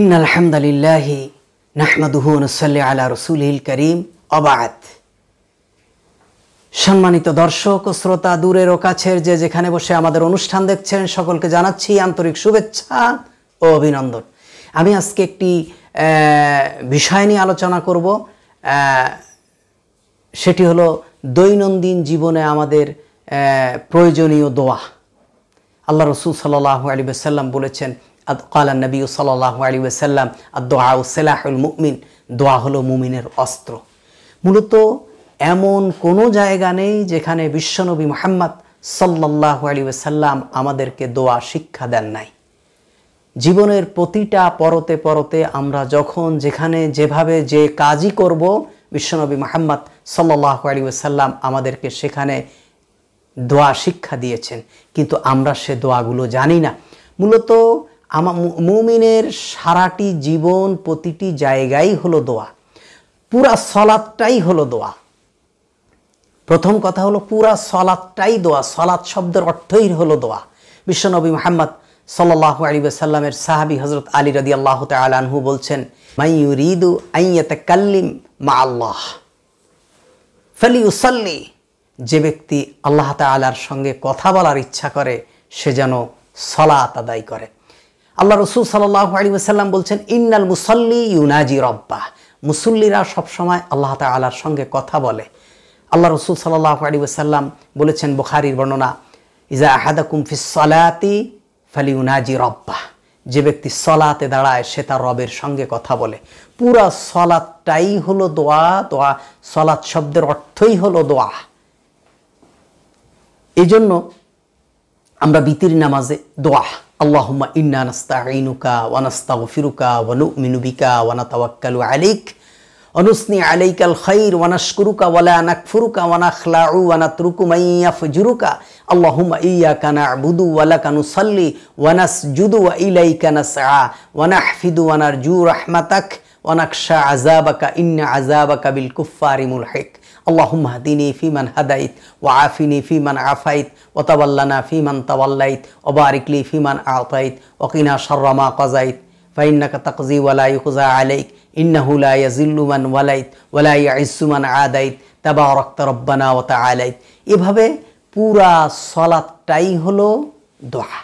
in আলহামদুলিল্লাহ নাহমাদুহু আলা রসুলহিল করিম অবাত সম্মানিত দর্শক ও শ্রোতা দূরের ও কাছের যে যেখানে বসে আমাদের অনুষ্ঠান দেখছেন সকলকে জানাচ্ছি আন্তরিক শুভেচ্ছা ও অভিনন্দন আমি আজকে একটি বিষয় নিয়ে আলোচনা করব সেটি হলো দৈনন্দিন জীবনে আমাদের প্রয়োজনীয় দোয়া আল্লাহ রসুল সাল্লাহ আলী সাল্লাম বলেছেন কালা নবী সাল্লাহ আলী সাল্লাম দোয়া সেলাহুল মুমিন দোয়া হলো মুমিনের অস্ত্র মূলত এমন কোনো জায়গা নেই যেখানে বিশ্বনবী মোহাম্মদ সাল্লাহ আলী সাল্লাম আমাদেরকে দোয়া শিক্ষা দেন নাই জীবনের প্রতিটা পরতে পরতে আমরা যখন যেখানে যেভাবে যে কাজই করব বিশ্বনবী মোহাম্মদ সাল্লাহ আলী সাল্লাম আমাদেরকে সেখানে দোয়া শিক্ষা দিয়েছেন কিন্তু আমরা সে দোয়াগুলো জানি না মূলত আমা মুমিনের সারাটি জীবন প্রতিটি জায়গায় হলো দোয়া পুরা সলাদটাই হলো দোয়া প্রথম কথা হলো পুরা সলাদটাই দোয়া সলাদ শব্দের অর্থই হলো দোয়া বিশ্বনবী মোহাম্মদ সাল্লাহ আলী সাল্লামের সাহাবি হজরত আলী রদি আল্লাহ তালহু বলছেন মাইউরিদু আইয়াত কাল্লিম মা আল্লাহ ফলি উসল্লি যে ব্যক্তি আল্লাহ তালার সঙ্গে কথা বলার ইচ্ছা করে সে যেন সলাত আদায় করে আল্লাহ রসুল সাল্লাহ সাল্লাম বলছেন ইন্নাল মুসল্লি ইউনাজি রব্বা মুসল্লিরা সবসময় আল্লাহ তালার সঙ্গে কথা বলে আল্লাহ রসুল সাল্লাহ আলী ওসাল্লাম বলেছেন বুখারির বর্ণনা ইজা সলাতি ফালি উনাজি রব্বা যে ব্যক্তি সলাতে দাঁড়ায় সে তার রবের সঙ্গে কথা বলে পুরা সলাতটাই হলো দোয়া দোয়া সলাৎ শব্দের অর্থই হলো দোয়া এই জন্য আমরা বিতির নামাজে দোয়া আল্লাহুম্মা ইন্না নাস্তাঈনুকা ওয়া নাস্তাগফিরুকা ওয়া নু'মিনু বিকা ওয়া নাতাওয়াক্কালু আলাইক ওয়া নুসনি আলাইকাল খাইর ওয়া নাশকুরুকা ওয়া লা নাকফুরুকা ওয়া নাখলাউ ওয়া নাতরুকু মান ইয়াফজুরুকা اللهم إياك نعبد ولك نصلي ونسجد وإليك نسعى ونحفد ونرجو رحمتك ونخشى عذابك إن عذابك بالكفار ملحق اللهم اهدني فيمن هديت وعافني فيمن عافيت وتولنا فيمن توليت وبارك لي فيمن أعطيت وقنا شر ما قضيت فإنك تقضي ولا يقضى عليك إنه لا يزل من وليت ولا يعز من عاديت تباركت ربنا وتعاليت এভাবে পুরা সলাপটাই হলো দোয়া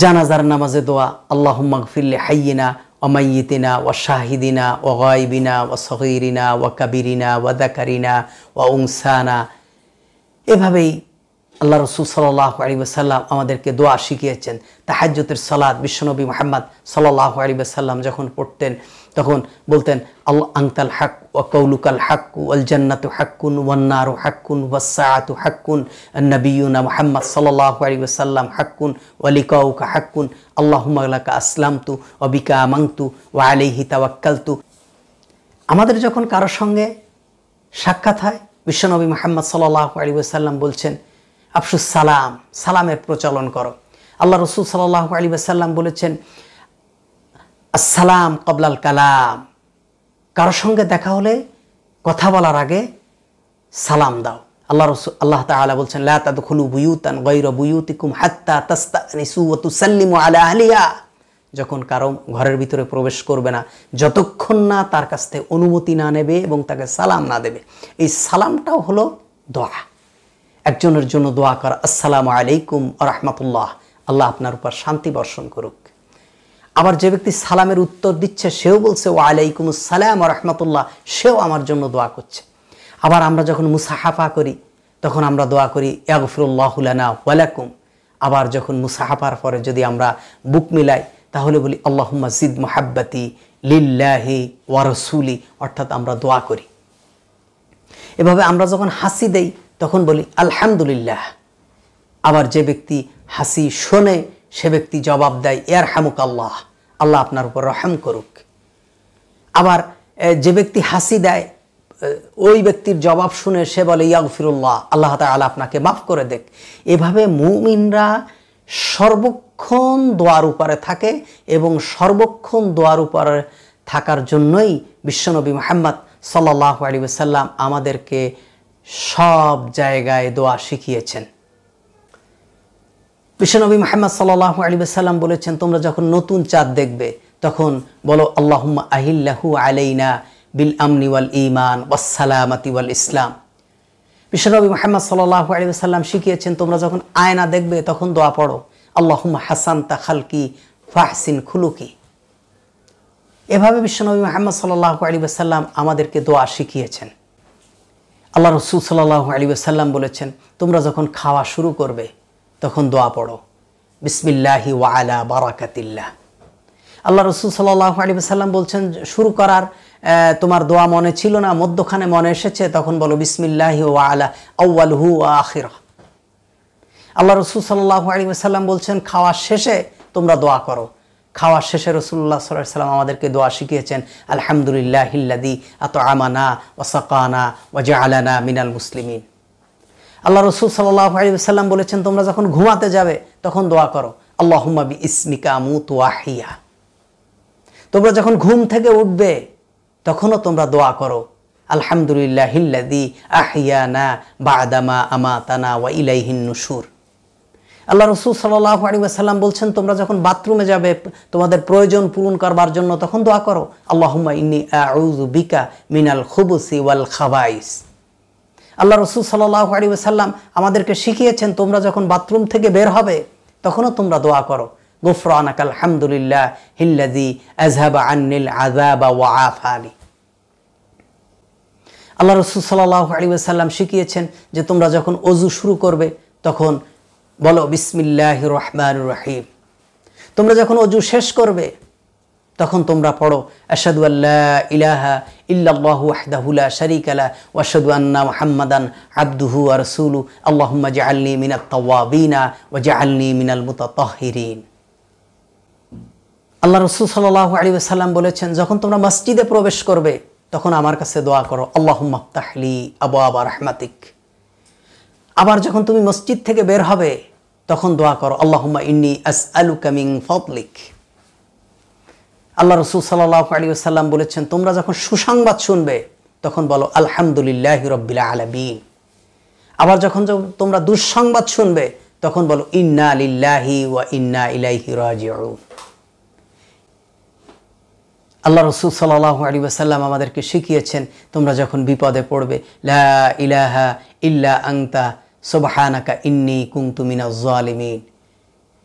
জানাজার নামাজে দোয়া আল্লাহ মাগফিল্লে হাইয়িনা অমাইতিনা ও শাহিদিনা ও গাইবিনা ও সহিরিনা ও কাবিরিনা ওয়াদাকারিনা ও উংসানা এভাবেই আল্লাহ রসুল সাল্লাহ আলী সাল্লাম আমাদেরকে দোয়া শিখিয়েছেন তাহাজ্যতের সালাদ বিশ্বনবী মোহাম্মদ সাল্লাহ আলী সাল্লাম যখন পড়তেন তখন বলতেন আল্লাহ আংতাল হাক কৌলুকাল হাক্কু আল জান্নাতু হাক্কুন ওয়ান্নারু হাক্কুন ওয়াসাআতু হাক্কুন হাকুন মুহাম্মদ সাল্লাল্লাহু আলাইহি ওয়াসাল্লাম হাক্কুন ওয়ালিকাউকা হাক্কুন আল্লাহুম্মা লাকা আসলামতু ওয়া বিকা আমানতু ওয়া আলাইহি তাওয়াক্কালতু আমাদের যখন কারোর সঙ্গে সাক্ষাৎ হয় বিশ্বনবী মোহাম্মদ সাল্লাল্লাহু আলাইহি ওয়াসাল্লাম বলছেন আফসুস সালাম সালামের প্রচলন করো আল্লাহ রসুল সাল্লাহ আলী ওয়াসাল্লাম বলেছেন আসসালাম কবলাল কালাম কারোর সঙ্গে দেখা হলে কথা বলার আগে সালাম দাও আল্লাহ রসু আল্লাহ তালা বলছেন লা বুয়ুতান গৈর বুয়ুতিকুম হাত্তা তাস্তা নিসু ও আলা আলিয়া যখন কারো ঘরের ভিতরে প্রবেশ করবে না যতক্ষণ না তার কাছ থেকে অনুমতি না নেবে এবং তাকে সালাম না দেবে এই সালামটাও হলো দোয়া একজনের জন্য দোয়া করা আসসালামু আলাইকুম আ রহমতুল্লাহ আল্লাহ আপনার উপর শান্তি বর্ষণ করুক আবার যে ব্যক্তি সালামের উত্তর দিচ্ছে সেও বলছে ও আলাইকুম সালাম রহমতুল্লাহ সেও আমার জন্য দোয়া করছে আবার আমরা যখন মুসাহাফা করি তখন আমরা দোয়া করি ইয়াগফিরুল্লাহুলানা ওয়ালাকুম আবার যখন মুসাহাফার পরে যদি আমরা বুক মিলাই তাহলে বলি আল্লাহ মসজিদ মোহাব্বাতি লিল্লাহি ওয়ারসুলি অর্থাৎ আমরা দোয়া করি এভাবে আমরা যখন হাসি দেই তখন বলি আলহামদুলিল্লাহ আবার যে ব্যক্তি হাসি শোনে সে ব্যক্তি জবাব দেয় ইয়ার হামুক আল্লাহ আল্লাহ আপনার উপর রহম করুক আবার যে ব্যক্তি হাসি দেয় ওই ব্যক্তির জবাব শুনে সে বলে ইয়াগফিরুল্লাহ আল্লাহ তালা আপনাকে মাফ করে দেখ এভাবে মুমিনরা সর্বক্ষণ দোয়ার উপরে থাকে এবং সর্বক্ষণ দোয়ার উপরে থাকার জন্যই বিশ্বনবী মোহাম্মদ সাল্লাহ আলী সাল্লাম আমাদেরকে সব জায়গায় দোয়া শিখিয়েছেন বিশ্বনবী মাহমদ সাল্লাহ আলী সাল্লাম বলেছেন তোমরা যখন নতুন চাঁদ দেখবে তখন বলো আল্লাহ আহিল্লাহু আলাইনা বিল আমনি ওয়াল ইমান ওয়াসালামাতি ওয়াল ইসলাম বিশ্বনবী মাহমদ সাল্লাহ আলী সাল্লাম শিখিয়েছেন তোমরা যখন আয়না দেখবে তখন দোয়া পড়ো আল্লাহ হাসান তা খালকি ফাহসিন খুলুকি এভাবে বিশ্বনবী মাহমদ সাল্লাহ আলী সাল্লাম আমাদেরকে দোয়া শিখিয়েছেন আল্লাহ রসুল সাল্লাহ আলী সাল্লাম বলেছেন তোমরা যখন খাওয়া শুরু করবে তখন দোয়া পড়ো বিসমিল্লাহি ওয়ালা বারাকাতিল্লাহ আল্লাহ রসুল সাল্লাহ আলী সাল্লাম বলছেন শুরু করার তোমার দোয়া মনে ছিল না মধ্যখানে মনে এসেছে তখন বলো বিসমিল্লাহি ওয়ালা আউ্ল হু আখির আল্লাহ রসুল সাল্লাহ আলী সাল্লাম বলছেন খাওয়া শেষে তোমরা দোয়া করো খাওয়া শেষে রসুল্লাহ সাল্লাহ সাল্লাম আমাদেরকে দোয়া শিখিয়েছেন আলহামদুলিল্লাহ হিল্লাদি আত আমানা ওয়াসাকানা ওয়াজা আলানা মিনাল মুসলিমিন আল্লাহ রসুল সাল্লাম বলেছেন তোমরা যখন ঘুমাতে যাবে তখন দোয়া করো আল্লাহ বি ইসমিকা মুহিয়া তোমরা যখন ঘুম থেকে উঠবে তখনও তোমরা দোয়া করো আলহামদুলিল্লাহ হিল্লাদি আহিয়ানা বাদামা আমাতানা ওয়া ইলাইহিন নুসুর আল্লাহ রসুল সাল্লাম বলছেন তোমরা যখন বাথরুমে যাবে তোমাদের প্রয়োজন পূরণ করবার জন্য তখন দোয়া করো আল্লাহ ইন্নি আউজু বিকা মিনাল খুবুসি ওয়াল খাবাইস আল্লাহ রসুল সাল্লাহ আলী ওসাল্লাম আমাদেরকে শিখিয়েছেন তোমরা যখন বাথরুম থেকে বের হবে তখনও তোমরা দোয়া করো গুফরানাক আলহামদুলিল্লাহ হিল্লাদি আজহাবা আন্নিল আজাবা ওয়া আলী আল্লাহ রসুল সাল্লাহ আলী ওসাল্লাম শিখিয়েছেন যে তোমরা যখন অজু শুরু করবে তখন বলো বিসমিল্লাহ রহমান রহিম তোমরা যখন অজু শেষ করবে তখন তোমরা পড়ো আসাদু আল্লাহ ইলাহা ইল্লাহু আহদাহুলা শরিকালা ওয়াসাদু আন্না মোহাম্মদান আব্দুহু আরসুলু আল্লাহম্মা জাহাল্লি মিনাত তওয়াবিনা ও জাহাল্লি মিনাল মুতাহিরিন আল্লাহ রসুল সাল্লাহ আলী সাল্লাম বলেছেন যখন তোমরা মসজিদে প্রবেশ করবে তখন আমার কাছে দোয়া করো আল্লাহম্মা তাহলি আবু আবার রহমাতিক আবার যখন তুমি মসজিদ থেকে বের হবে তখন দোয়া করো আল্লাহম্মা ইন্নি আস আলু কামিং ফতলিক আল্লাহ রসুল সাল্লাহ আলী আসাল্লাম বলেছেন তোমরা যখন সুসংবাদ শুনবে তখন বলো আলহামদুলিল্লাহ রব্বিলা আলমিন আবার যখন তোমরা দুঃসংবাদ শুনবে তখন বলো ইন্না আলিল্লাহি ওয়া ইন্না ইলাইহি রাজিউন আল্লাহ রসুল সাল্লাহ আলী আসাল্লাম আমাদেরকে শিখিয়েছেন তোমরা যখন বিপদে পড়বে লা ইলাহা ইল্লা আংতা সোবাহানাকা ইন্নি কুংতুমিনা জালিমিন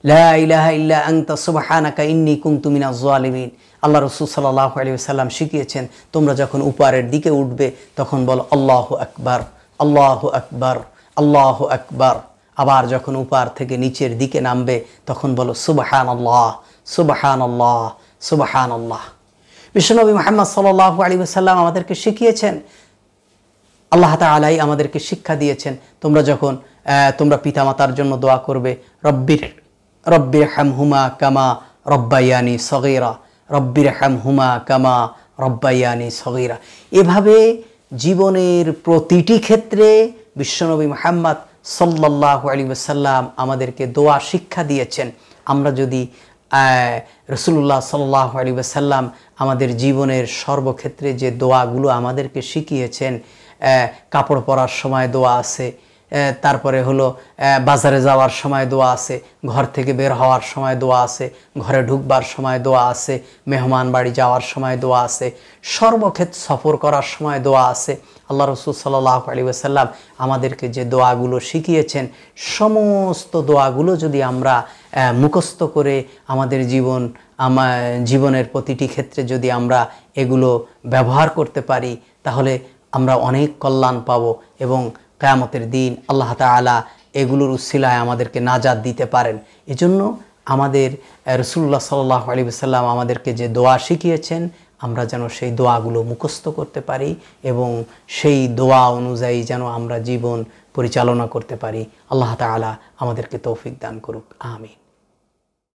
আল্লাহ রসুল সাল্লাহ সাল্লাম শিখিয়েছেন তোমরা যখন উপারের দিকে উঠবে তখন বল আল্লাহ আকবার আল্লাহ আকবার আল্লাহ আকবার আবার যখন উপার থেকে নিচের দিকে নামবে তখন বলো সুবাহান আল্লাহ সুবাহান আল্লাহ সুবাহান আল্লাহ বিশ্বনবী মোহাম্মদ সাল্লাহ আলী সাল্লাম আমাদেরকে শিখিয়েছেন আল্লাহ তালাই আমাদেরকে শিক্ষা দিয়েছেন তোমরা যখন তোমরা পিতামাতার জন্য দোয়া করবে রব্বির রব্বির হাম হুমা কামা রব্বাইয়ানি সগেরা রব্বির হাম হুমা কামা রব্বাইয়ানি সগেরা এভাবে জীবনের প্রতিটি ক্ষেত্রে বিশ্বনবী মোহাম্মদ সাল্লাহ আলী সাল্লাম আমাদেরকে দোয়া শিক্ষা দিয়েছেন আমরা যদি রসুল্লাহ সাল্লাহ আলী সাল্লাম আমাদের জীবনের সর্বক্ষেত্রে যে দোয়াগুলো আমাদেরকে শিখিয়েছেন কাপড় পরার সময় দোয়া আছে তারপরে হলো বাজারে যাওয়ার সময় দোয়া আছে ঘর থেকে বের হওয়ার সময় দোয়া আছে ঘরে ঢুকবার সময় দোয়া আছে মেহমান বাড়ি যাওয়ার সময় দোয়া আছে সর্বক্ষেত সফর করার সময় দোয়া আছে আল্লাহ রসুল সাল্লাহ আলী ওসাল্লাম আমাদেরকে যে দোয়াগুলো শিখিয়েছেন সমস্ত দোয়াগুলো যদি আমরা মুখস্থ করে আমাদের জীবন আমার জীবনের প্রতিটি ক্ষেত্রে যদি আমরা এগুলো ব্যবহার করতে পারি তাহলে আমরা অনেক কল্যাণ পাব এবং কেয়ামতের দিন আল্লাহ তালা এগুলোর উসিলায় আমাদেরকে নাজাদ দিতে পারেন এজন্য আমাদের রসুল্লাহ সাল্লাহ আলী সাল্লাম আমাদেরকে যে দোয়া শিখিয়েছেন আমরা যেন সেই দোয়াগুলো মুখস্থ করতে পারি এবং সেই দোয়া অনুযায়ী যেন আমরা জীবন পরিচালনা করতে পারি আল্লাহ তালা আমাদেরকে তৌফিক দান করুক আমিন